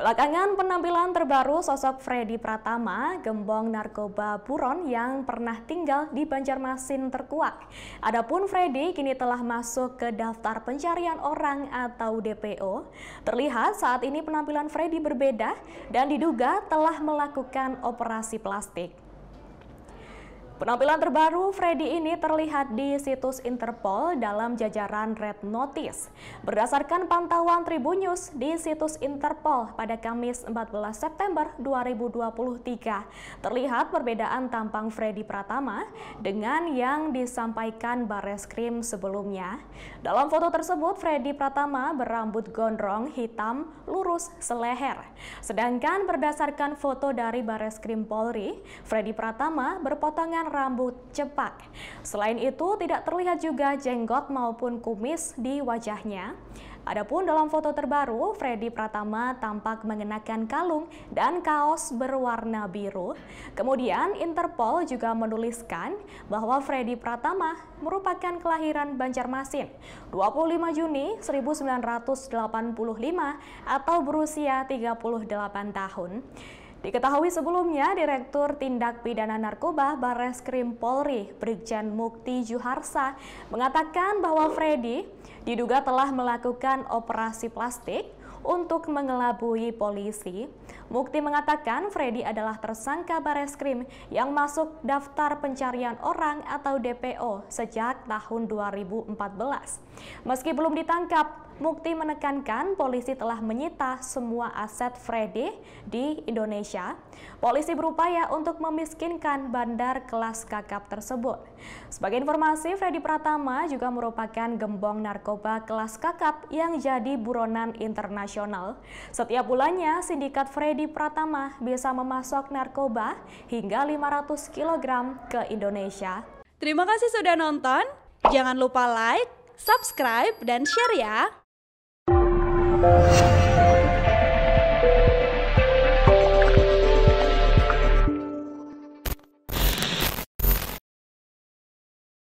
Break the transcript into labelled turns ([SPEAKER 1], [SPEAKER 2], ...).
[SPEAKER 1] Belakangan penampilan terbaru sosok Freddy Pratama, gembong narkoba buron yang pernah tinggal di Banjarmasin terkuak. Adapun Freddy kini telah masuk ke daftar pencarian orang atau DPO. Terlihat saat ini penampilan Freddy berbeda dan diduga telah melakukan operasi plastik. Penampilan terbaru Freddy ini terlihat di situs Interpol dalam jajaran Red Notice. Berdasarkan pantauan Tribun News di situs Interpol pada Kamis 14 September 2023, terlihat perbedaan tampang Freddy Pratama dengan yang disampaikan Bareskrim sebelumnya. Dalam foto tersebut, Freddy Pratama berambut gondrong hitam lurus seleher. Sedangkan berdasarkan foto dari Bareskrim Polri, Freddy Pratama berpotongan rambut cepak. Selain itu, tidak terlihat juga jenggot maupun kumis di wajahnya. Adapun dalam foto terbaru, Freddy Pratama tampak mengenakan kalung dan kaos berwarna biru. Kemudian Interpol juga menuliskan bahwa Freddy Pratama merupakan kelahiran Banjarmasin 25 Juni 1985 atau berusia 38 tahun. Diketahui sebelumnya, Direktur Tindak Pidana Narkoba Bares Krim Polri, Brigjen Mukti Juharsa, mengatakan bahwa Freddy diduga telah melakukan operasi plastik untuk mengelabui polisi. Mukti mengatakan Freddy adalah tersangka Bareskrim yang masuk daftar pencarian orang atau DPO sejak tahun 2014. Meski belum ditangkap, Mukti menekankan polisi telah menyita semua aset Freddy di Indonesia. Polisi berupaya untuk memiskinkan bandar kelas kakap tersebut. Sebagai informasi, Freddy Pratama juga merupakan gembong narkoba kelas kakap yang jadi buronan internasional. Setiap bulannya, sindikat Freddy Pratama bisa memasok narkoba hingga 500 kg ke Indonesia. Terima kasih sudah nonton. Jangan lupa like, subscribe, dan share ya! Thank you.